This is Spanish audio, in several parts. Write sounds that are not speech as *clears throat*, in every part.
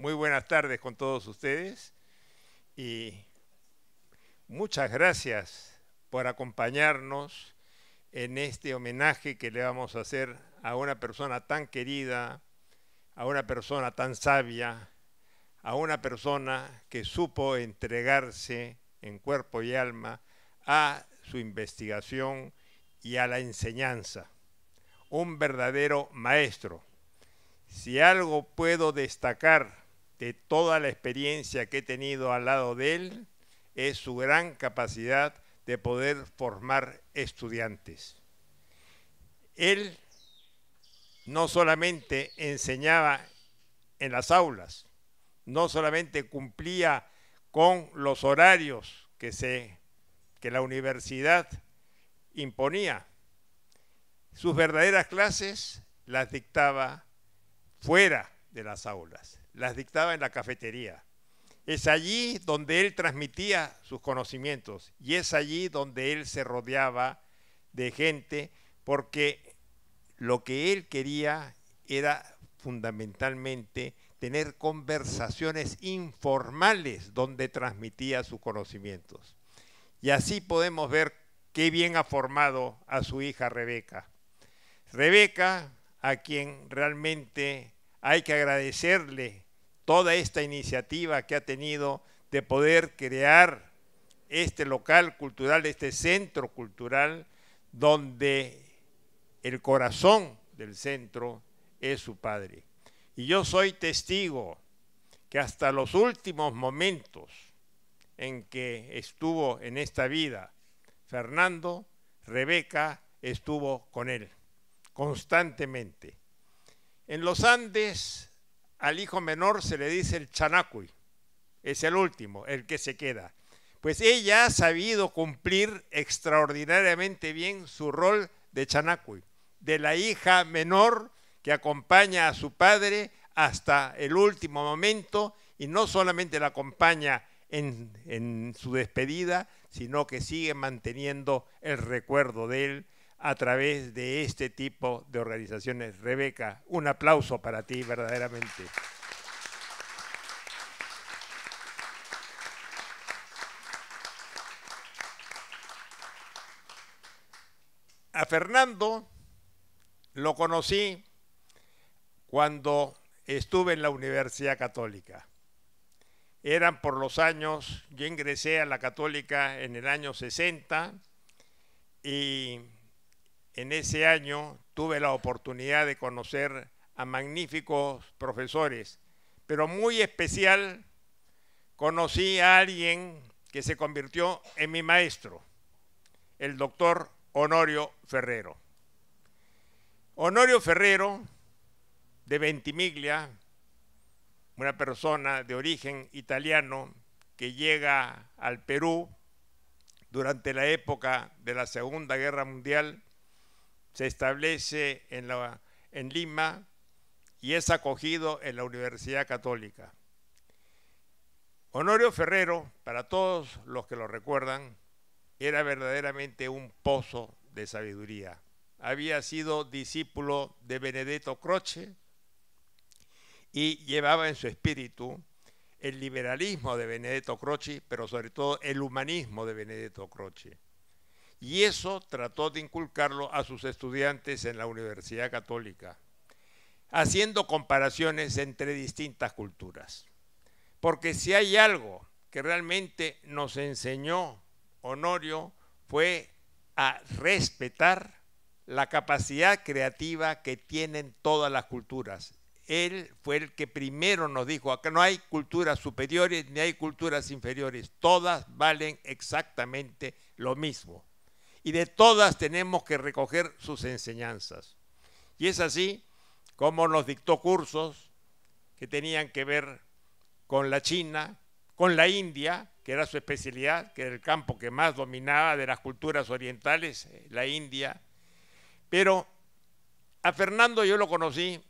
Muy buenas tardes con todos ustedes y muchas gracias por acompañarnos en este homenaje que le vamos a hacer a una persona tan querida, a una persona tan sabia, a una persona que supo entregarse en cuerpo y alma a su investigación y a la enseñanza. Un verdadero maestro. Si algo puedo destacar de toda la experiencia que he tenido al lado de él es su gran capacidad de poder formar estudiantes. Él no solamente enseñaba en las aulas, no solamente cumplía con los horarios que, se, que la universidad imponía. Sus verdaderas clases las dictaba fuera de las aulas las dictaba en la cafetería. Es allí donde él transmitía sus conocimientos y es allí donde él se rodeaba de gente porque lo que él quería era fundamentalmente tener conversaciones informales donde transmitía sus conocimientos. Y así podemos ver qué bien ha formado a su hija Rebeca. Rebeca, a quien realmente hay que agradecerle toda esta iniciativa que ha tenido de poder crear este local cultural, este centro cultural, donde el corazón del centro es su padre. Y yo soy testigo que hasta los últimos momentos en que estuvo en esta vida Fernando, Rebeca estuvo con él constantemente. En los Andes al hijo menor se le dice el chanacuy, es el último, el que se queda. Pues ella ha sabido cumplir extraordinariamente bien su rol de chanacuy, de la hija menor que acompaña a su padre hasta el último momento y no solamente la acompaña en, en, su despedida, sino que sigue manteniendo el recuerdo de él a través de este tipo de organizaciones. Rebeca, un aplauso para ti verdaderamente. A Fernando lo conocí cuando estuve en la Universidad Católica. Eran por los años, yo ingresé a la Católica en el año 60 y en ese año tuve la oportunidad de conocer a magníficos profesores, pero muy especial conocí a alguien que se convirtió en mi maestro, el doctor Honorio Ferrero. Honorio Ferrero, de Ventimiglia, una persona de origen italiano que llega al Perú durante la época de la Segunda Guerra Mundial se establece en, la, en Lima y es acogido en la Universidad Católica. Honorio Ferrero, para todos los que lo recuerdan, era verdaderamente un pozo de sabiduría. Había sido discípulo de Benedetto Croce y llevaba en su espíritu el liberalismo de Benedetto Croce, pero sobre todo el humanismo de Benedetto Croce y eso trató de inculcarlo a sus estudiantes en la Universidad Católica, haciendo comparaciones entre distintas culturas. Porque si hay algo que realmente nos enseñó Honorio fue a respetar la capacidad creativa que tienen todas las culturas. Él fue el que primero nos dijo, acá no hay culturas superiores ni hay culturas inferiores, todas valen exactamente lo mismo y de todas tenemos que recoger sus enseñanzas. Y es así como nos dictó cursos que tenían que ver con la China, con la India, que era su especialidad, que era el campo que más dominaba de las culturas orientales, eh, la India. Pero a Fernando yo lo conocí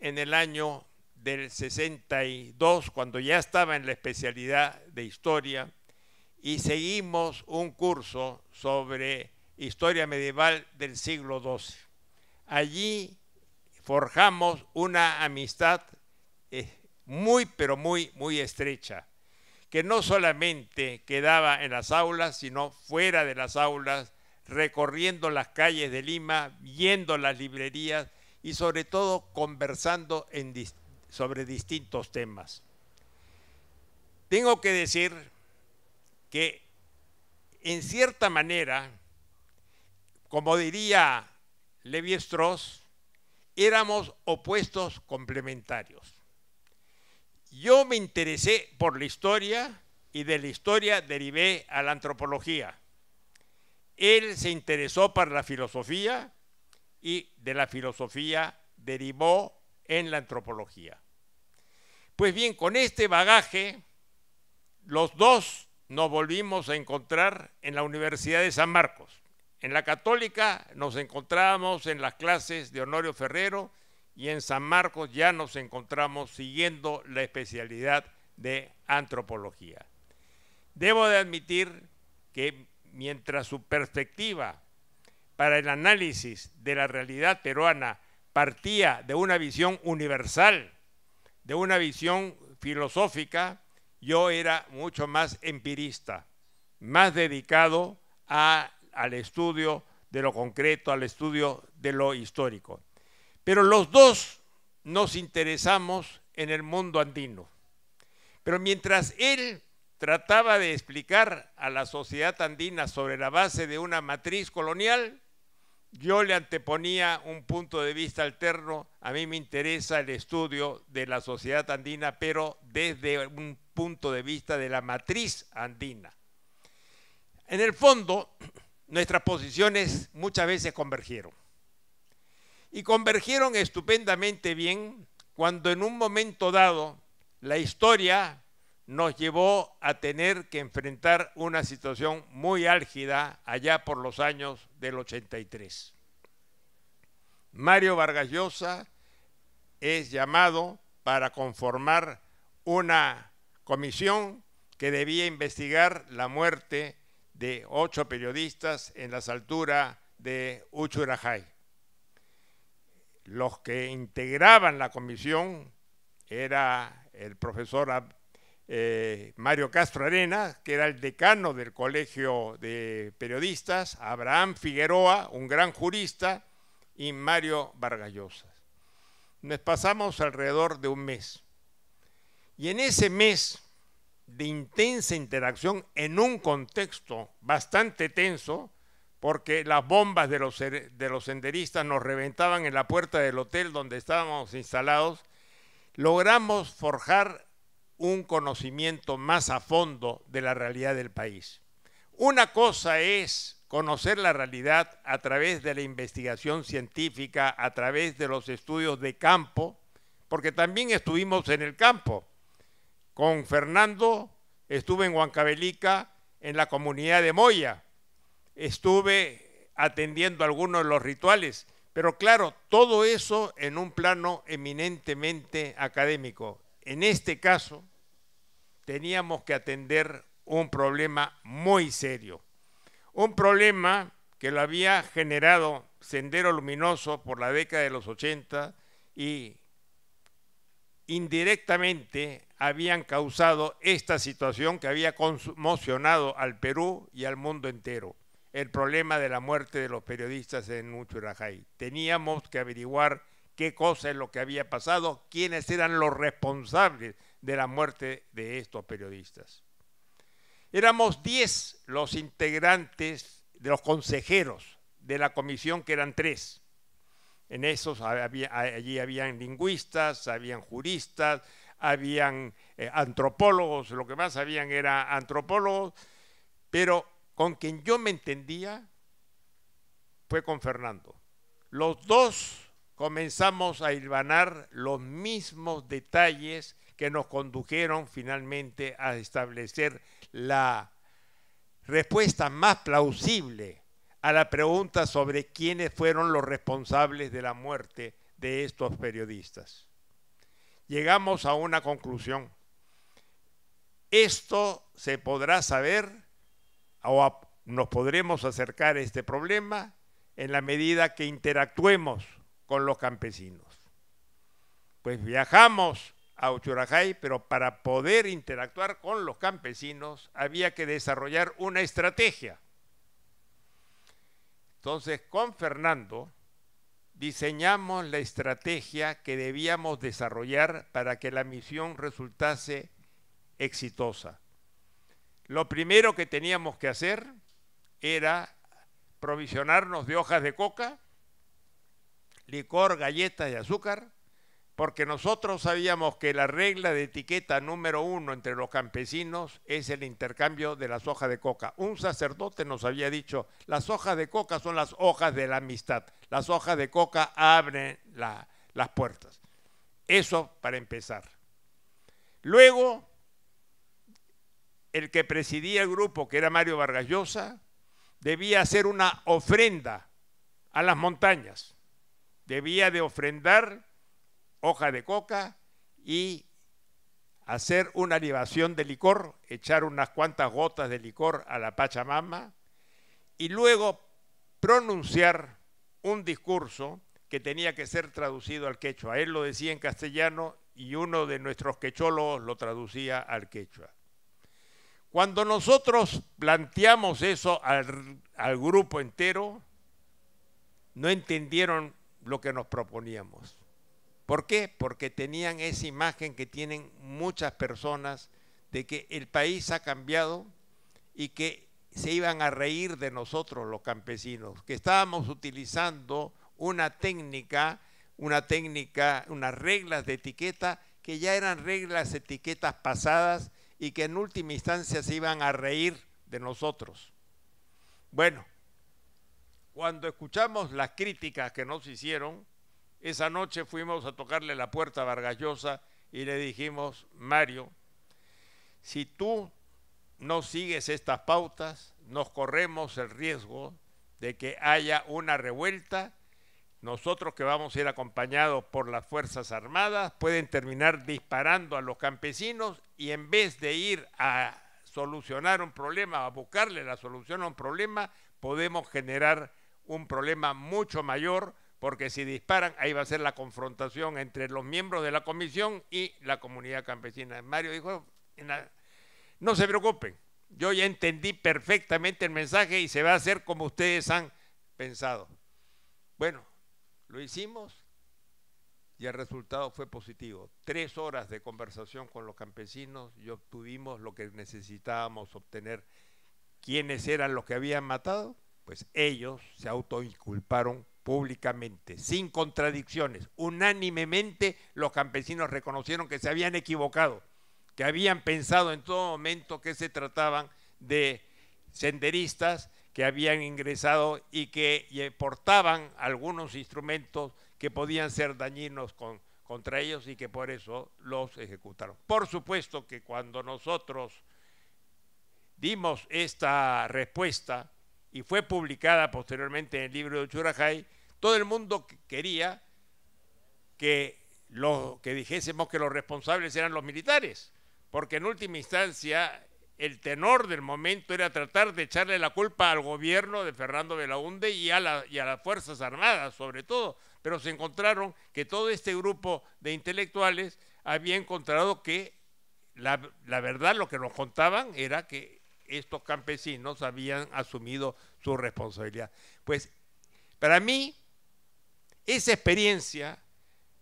en el año del 62, cuando ya estaba en la especialidad de historia y seguimos un curso sobre historia medieval del siglo XII. Allí forjamos una amistad eh, muy, pero muy, muy estrecha, que no solamente quedaba en las aulas, sino fuera de las aulas, recorriendo las calles de Lima, viendo las librerías y sobre todo conversando sobre distintos temas. Tengo que decir que en cierta manera, como diría Levi Strauss, éramos opuestos complementarios. Yo me interesé por la historia y de la historia derivé a la antropología. Él se interesó por la filosofía y de la filosofía derivó en la antropología. Pues bien, con este bagaje, los dos nos volvimos a encontrar en la Universidad de San Marcos. En la Católica nos encontrábamos en las clases de Honorio Ferrero y en San Marcos ya nos encontramos siguiendo la especialidad de antropología. Debo de admitir que mientras su perspectiva para el análisis de la realidad peruana partía de una visión universal, de una visión filosófica, yo era mucho más empirista, más dedicado al estudio de lo concreto, al estudio de lo histórico. Pero los dos nos interesamos en el mundo andino. Pero mientras él trataba de explicar a la sociedad andina sobre la base de una matriz colonial, yo le anteponía un punto de vista alterno. A mí me interesa el estudio de la sociedad andina, pero desde un punto de vista de la matriz andina. En el fondo, *clears throat* nuestras posiciones muchas veces convergieron. Y convergieron estupendamente bien cuando en un momento dado la historia nos llevó a tener que enfrentar una situación muy álgida allá por los años del 83. Mario Vargas Llosa es llamado para conformar una comisión que debía investigar la muerte de ocho periodistas en las alturas de Uchurajay. Los que integraban la comisión era el profesor eh, Mario Castro Arena, que era el decano del Colegio de Periodistas, Abraham Figueroa, un gran jurista, y Mario Vargallosa. Nos pasamos alrededor de un mes y en ese mes de intensa interacción en un contexto bastante tenso, porque las bombas de los, senderistas nos reventaban en la puerta del hotel donde estábamos instalados, logramos forjar un conocimiento más a fondo de la realidad del país. Una cosa es conocer la realidad a través de la investigación científica, a través de los estudios de campo, porque también estuvimos en el campo. Con Fernando estuve en Huancabelica, en la comunidad de Moya. Estuve atendiendo algunos de los rituales. Pero claro, todo eso en un plano eminentemente académico. En este caso, teníamos que atender un problema muy serio. Un problema que lo había generado Sendero Luminoso por la década de los 80 y indirectamente habían causado esta situación que había conmocionado al Perú y al mundo entero, el problema de la muerte de los periodistas en Uchurajay. Teníamos que averiguar qué cosa es lo que había pasado, quiénes eran los responsables de la muerte de estos periodistas. Éramos diez los integrantes de los consejeros de la comisión, que eran tres. En esos allí habían lingüistas, habían juristas, habían eh, antropólogos, lo que más habían era antropólogos, pero con quien yo me entendía fue con Fernando. Los dos comenzamos a hilvanar los mismos detalles que nos condujeron finalmente a establecer la respuesta más plausible a la pregunta sobre quiénes fueron los responsables de la muerte de estos periodistas llegamos a una conclusión. Esto se podrá saber o nos podremos acercar a este problema en la medida que interactuemos con los campesinos. Pues viajamos a Uchurajay, pero para poder interactuar con los campesinos había que desarrollar una estrategia. Entonces, con Fernando diseñamos la estrategia que debíamos desarrollar para que la misión resultase exitosa. Lo primero que teníamos que hacer era provisionarnos de hojas de coca, licor, galletas y azúcar, porque nosotros sabíamos que la regla de etiqueta número uno entre los campesinos es el intercambio de las hojas de coca. Un sacerdote nos había dicho, las hojas de coca son las hojas de la amistad, las hojas de coca abren las puertas. Eso para empezar. Luego, el que presidía el grupo, que era Mario Vargas Llosa, debía hacer una ofrenda a las montañas. Debía de ofrendar hoja de coca y hacer una libación de licor, echar unas cuantas gotas de licor a la Pachamama y luego pronunciar un discurso que tenía que ser traducido al quechua. Él lo decía en castellano y uno de nuestros quechólogos lo traducía al quechua. Cuando nosotros planteamos eso al, grupo entero, no entendieron lo que nos proponíamos. ¿Por qué? Porque tenían esa imagen que tienen muchas personas de que el país ha cambiado y que se iban a reír de nosotros los campesinos, que estábamos utilizando una técnica, una técnica, unas reglas de etiqueta que ya eran reglas, etiquetas pasadas y que en última instancia se iban a reír de nosotros. Bueno, cuando escuchamos las críticas que nos hicieron, esa noche fuimos a tocarle la puerta a Vargallosa y le dijimos, Mario, si tú no sigues estas pautas, nos corremos el riesgo de que haya una revuelta. Nosotros que vamos a ir acompañados por las Fuerzas Armadas pueden terminar disparando a los campesinos y en vez de ir a solucionar un problema, a buscarle la solución a un problema, podemos generar un problema mucho mayor porque si disparan, ahí va a ser la confrontación entre los miembros de la comisión y la comunidad campesina. Mario dijo, no se preocupen, yo ya entendí perfectamente el mensaje y se va a hacer como ustedes han pensado. Bueno, lo hicimos y el resultado fue positivo. Tres horas de conversación con los campesinos y obtuvimos lo que necesitábamos obtener. ¿Quiénes eran los que habían matado? Pues ellos se autoinculparon públicamente, sin contradicciones, unánimemente los campesinos reconocieron que se habían equivocado, que habían pensado en todo momento que se trataban de senderistas que habían ingresado y que eh, portaban algunos instrumentos que podían ser dañinos contra ellos y que por eso los ejecutaron. Por supuesto que cuando nosotros dimos esta respuesta y fue publicada posteriormente en el libro de Churajay, todo el mundo quería que, dijésemos que los responsables eran los militares, porque en última instancia el tenor del momento era tratar de echarle la culpa al gobierno de Fernando Belaunde y a, y a las Fuerzas Armadas, sobre todo. Pero se encontraron que todo este grupo de intelectuales había encontrado que la, la verdad lo que nos contaban era que estos campesinos habían asumido su responsabilidad. Pues para mí esa experiencia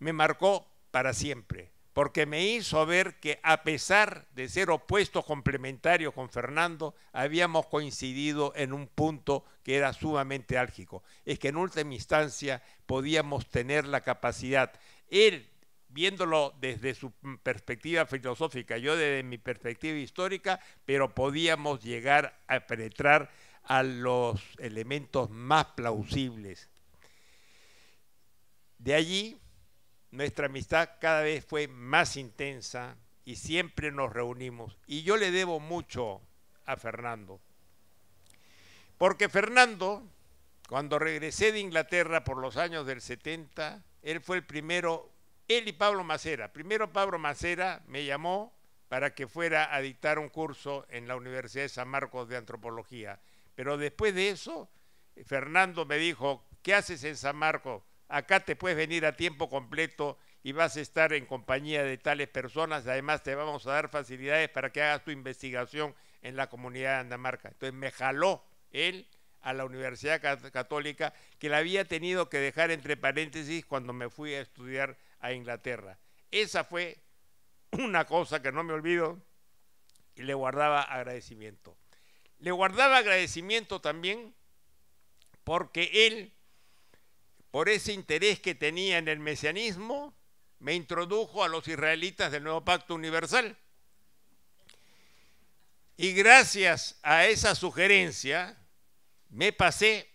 me marcó para siempre, porque me hizo ver que a pesar de ser opuestos complementarios con Fernando, habíamos coincidido en un punto que era sumamente álgico. Es que en última instancia podíamos tener la capacidad. Él viéndolo desde su perspectiva filosófica, yo desde mi perspectiva histórica, pero podíamos llegar a penetrar a los elementos más plausibles de allí, nuestra amistad cada vez fue más intensa y siempre nos reunimos. Y yo le debo mucho a Fernando. Porque Fernando, cuando regresé de Inglaterra por los años del 70, él fue el primero, él y Pablo Macera. Primero Pablo Macera me llamó para que fuera a dictar un curso en la Universidad de San Marcos de Antropología. Pero después de eso, Fernando me dijo, ¿qué haces en San Marcos? Acá te puedes venir a tiempo completo y vas a estar en compañía de tales personas. Además, te vamos a dar facilidades para que hagas tu investigación en la comunidad de Andamarca. Entonces, me jaló él a la Universidad Católica, que la había tenido que dejar entre paréntesis cuando me fui a estudiar a Inglaterra. Esa fue una cosa que no me olvido y le guardaba agradecimiento. Le guardaba agradecimiento también porque él por ese interés que tenía en el mesianismo, me introdujo a los israelitas del nuevo pacto universal. Y gracias a esa sugerencia, me pasé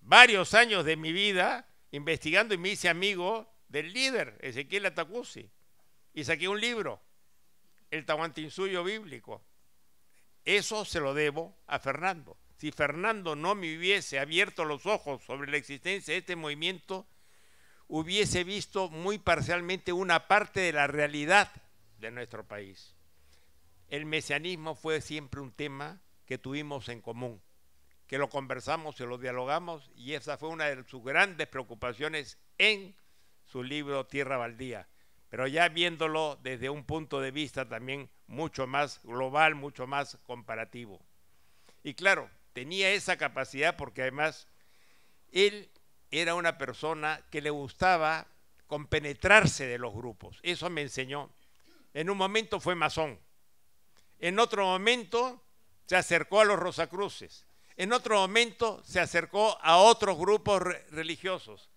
varios años de mi vida investigando y me hice amigo del líder Ezequiel Atacuzzi. Y saqué un libro, El Tahuantinsuyo Bíblico. Eso se lo debo a Fernando si Fernando no me hubiese abierto los ojos sobre la existencia de este movimiento, hubiese visto muy parcialmente una parte de la realidad de nuestro país. El mesianismo fue siempre un tema que tuvimos en común, que lo conversamos y lo dialogamos, y esa fue una de sus grandes preocupaciones en su libro Tierra Baldía, pero ya viéndolo desde un punto de vista también mucho más global, mucho más comparativo. Y claro, tenía esa capacidad porque además él era una persona que le gustaba compenetrarse de los grupos. Eso me enseñó. En un momento fue masón. En otro momento se acercó a los Rosacruces. En otro momento se acercó a otros grupos religiosos.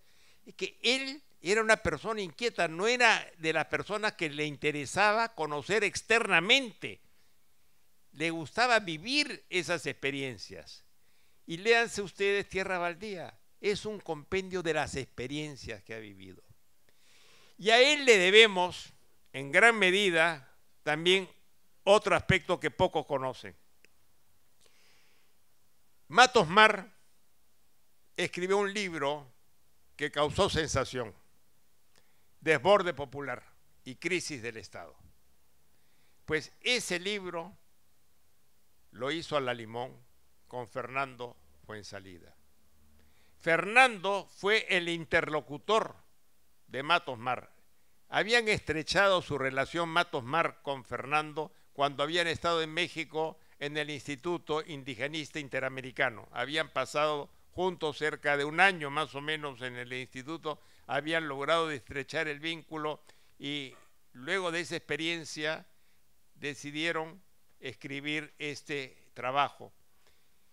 Y que él era una persona inquieta, no era de las personas que le interesaba conocer externamente le gustaba vivir esas experiencias. Y léanse ustedes Tierra Baldía, es un compendio de las experiencias que ha vivido. Y a él le debemos, en gran medida, también otro aspecto que pocos conocen. Matos Mar escribió un libro que causó sensación, Desborde Popular y Crisis del Estado. Pues ese libro lo hizo a la Limón con Fernando Fuensalida. Fernando fue el interlocutor de Matos Mar. Habían estrechado su relación Matos Mar con Fernando cuando habían estado en México en el Instituto Indigenista Interamericano. Habían pasado juntos cerca de un año más o menos en el instituto, habían logrado estrechar el vínculo y luego de esa experiencia decidieron escribir este trabajo.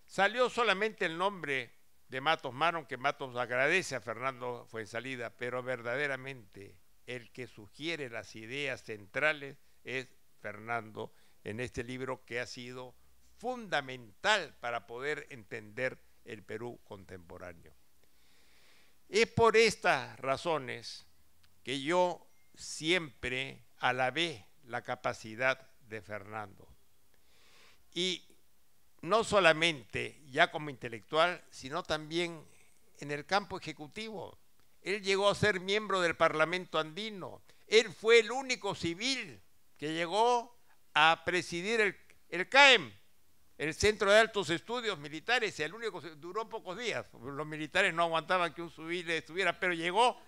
Salió solamente el nombre de Matos Marón que Matos agradece a Fernando Fuensalida, pero verdaderamente el que sugiere las ideas centrales es Fernando en este libro que ha sido fundamental para poder entender el Perú contemporáneo. Es por estas razones que yo siempre alabé la capacidad de Fernando. Y no solamente ya como intelectual, sino también en el campo ejecutivo. Él llegó a ser miembro del Parlamento andino. Él fue el único civil que llegó a presidir el, CAEM, el Centro de Altos Estudios Militares, el único duró pocos días. Los militares no aguantaban que un civil estuviera, pero llegó,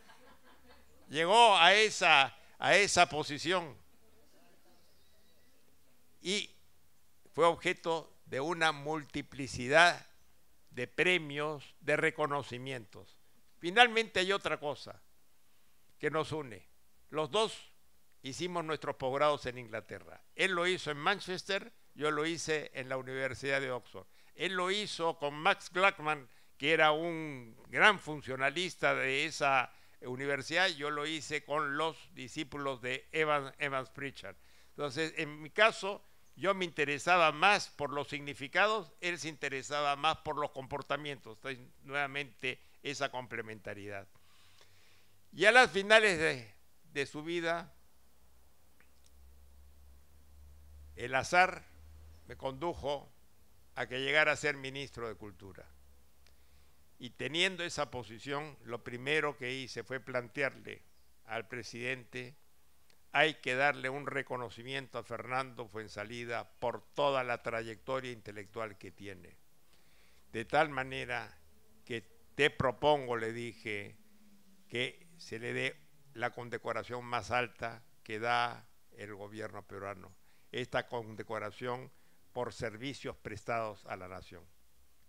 llegó a esa, a esa posición. Y fue objeto de una multiplicidad de premios, de reconocimientos. Finalmente hay otra cosa que nos une. Los dos hicimos nuestros posgrados en Inglaterra. Él lo hizo en Manchester, yo lo hice en la Universidad de Oxford. Él lo hizo con Max Gluckman, que era un gran funcionalista de esa universidad, yo lo hice con los discípulos de Evans, Evans Pritchard. Entonces, en mi caso, yo me interesaba más por los significados, él se interesaba más por los comportamientos. nuevamente esa complementariedad. Y a las finales de, de su vida, el azar me condujo a que llegara a ser ministro de Cultura. Y teniendo esa posición, lo primero que hice fue plantearle al presidente hay que darle un reconocimiento a Fernando Fuensalida por toda la trayectoria intelectual que tiene. De tal manera que te propongo, le dije, que se le dé la condecoración más alta que da el gobierno peruano, esta condecoración por servicios prestados a la nación.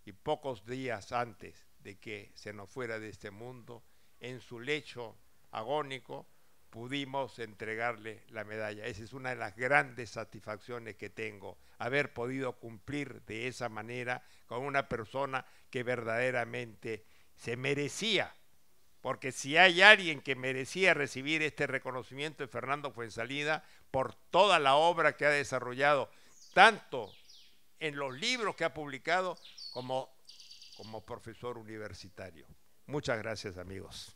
Y pocos días antes de que se nos fuera de este mundo, en su lecho agónico, pudimos entregarle la medalla. Esa es una de las grandes satisfacciones que tengo, haber podido cumplir de esa manera con una persona que verdaderamente se merecía. Porque si hay alguien que merecía recibir este reconocimiento es Fernando Fuensalida por toda la obra que ha desarrollado, tanto en los libros que ha publicado como, como profesor universitario. Muchas gracias amigos.